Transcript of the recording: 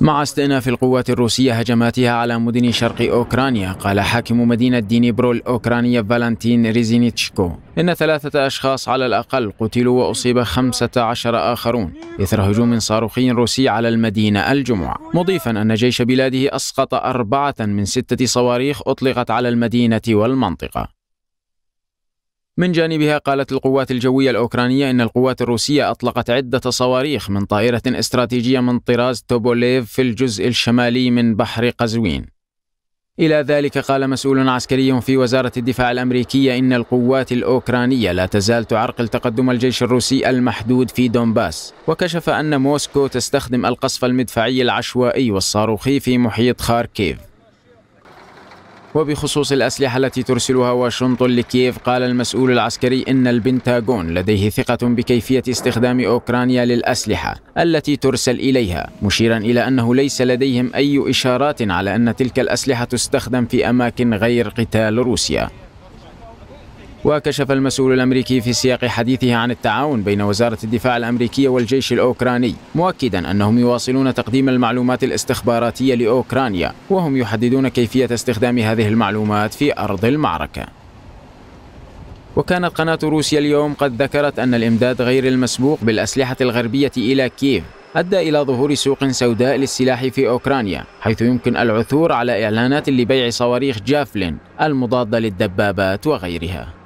مع استئناف القوات الروسية هجماتها على مدن شرق أوكرانيا قال حاكم مدينة دينيبرو الأوكرانية فالنتين ريزينيتشكو إن ثلاثة أشخاص على الأقل قتلوا وأصيب خمسة عشر آخرون إثر هجوم صاروخي روسي على المدينة الجمعة مضيفا أن جيش بلاده أسقط أربعة من ستة صواريخ أطلقت على المدينة والمنطقة من جانبها قالت القوات الجوية الأوكرانية إن القوات الروسية أطلقت عدة صواريخ من طائرة استراتيجية من طراز توبوليف في الجزء الشمالي من بحر قزوين إلى ذلك قال مسؤول عسكري في وزارة الدفاع الأمريكية إن القوات الأوكرانية لا تزال تعرقل تقدم الجيش الروسي المحدود في دونباس وكشف أن موسكو تستخدم القصف المدفعي العشوائي والصاروخي في محيط خاركيف وبخصوص الأسلحة التي ترسلها واشنطن لكييف قال المسؤول العسكري إن البنتاغون لديه ثقة بكيفية استخدام أوكرانيا للأسلحة التي ترسل إليها مشيرا إلى أنه ليس لديهم أي إشارات على أن تلك الأسلحة تستخدم في أماكن غير قتال روسيا وكشف المسؤول الأمريكي في سياق حديثه عن التعاون بين وزارة الدفاع الأمريكية والجيش الأوكراني مؤكدا أنهم يواصلون تقديم المعلومات الاستخباراتية لأوكرانيا وهم يحددون كيفية استخدام هذه المعلومات في أرض المعركة وكانت قناة روسيا اليوم قد ذكرت أن الإمداد غير المسبوق بالأسلحة الغربية إلى كييف أدى إلى ظهور سوق سوداء للسلاح في أوكرانيا حيث يمكن العثور على إعلانات لبيع صواريخ جافلين المضادة للدبابات وغيرها